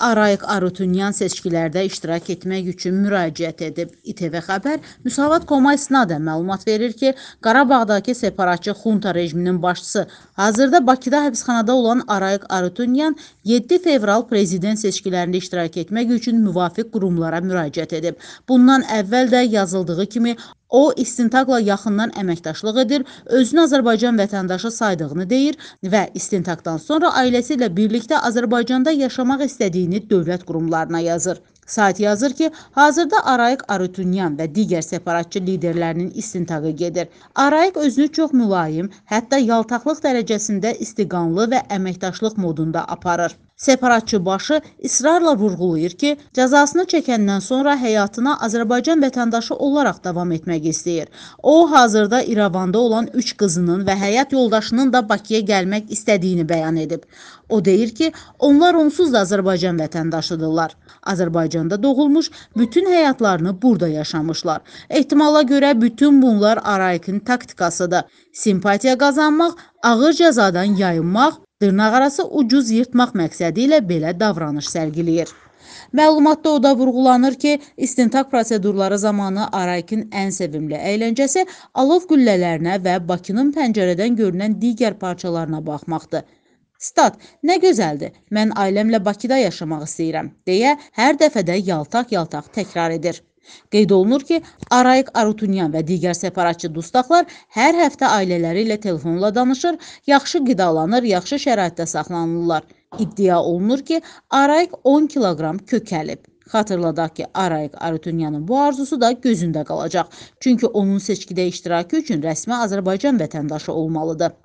Arayik Arutunyan seçkilərdə iştirak etmək üçün müraciət edib. İTV Xəbər Müsavat Koma İsnadə məlumat verir ki, Qarabağdakı separatçı xunta rejiminin başçısı hazırda Bakıda həbsxanada olan Arayik Arutunyan 7 fevral prezident seçkilərində iştirak etmək üçün müvafiq qurumlara müraciət edib. Bundan əvvəl də yazıldığı kimi O istintaqla yaxından əməkdaşlıq edir, özünü Azərbaycan vətəndaşı saydığını deyir və istintaqdan sonra ailəsi ilə birlikdə Azərbaycanda yaşamaq istədiyini dövlət qurumlarına yazır. Sayt yazır ki, hazırda Arayik Arutunyan və digər separatçı liderlərinin istintaqı gedir. Arayik özünü çox mülayim, hətta yaltaqlıq dərəcəsində istiqanlı və əməkdaşlıq modunda aparır. Separatçıbaşı israrla vurğulayır ki, cəzasını çəkəndən sonra həyatına Azərbaycan vətəndaşı olaraq davam etmək istəyir. O, hazırda İrəvanda olan üç qızının və həyat yoldaşının da Bakıya gəlmək istədiyini bəyan edib. O deyir ki, onlar onsuz da Azərbaycan vətəndaşıdırlar. Azərbaycanda doğulmuş, bütün həyatlarını burada yaşamışlar. Ehtimala görə bütün bunlar Araikin taktikasıdır. Simpatiya qazanmaq, ağır cəzadan yayınmaq Dırnaqarası ucuz yırtmaq məqsədi ilə belə davranış sərgiləyir. Məlumatda o da vurğulanır ki, istintaq prosedurları zamanı Araykin ən sevimli əyləncəsi alov güllələrinə və Bakının pəncərədən görünən digər parçalarına baxmaqdır. Stat, nə gözəldir, mən ailəmlə Bakıda yaşamaq istəyirəm, deyə hər dəfədə yaltaq-yaltaq təkrar edir. Qeyd olunur ki, Arayik Arutunyan və digər separatçı dustaqlar hər həftə ailələri ilə telefonla danışır, yaxşı qidalanır, yaxşı şəraitdə saxlanılırlar. İddia olunur ki, Arayik 10 kiloqram kökəlib. Xatırladaq ki, Arayik Arutunyanın bu arzusu da gözündə qalacaq. Çünki onun seçkidə iştirakı üçün rəsmi Azərbaycan vətəndaşı olmalıdır.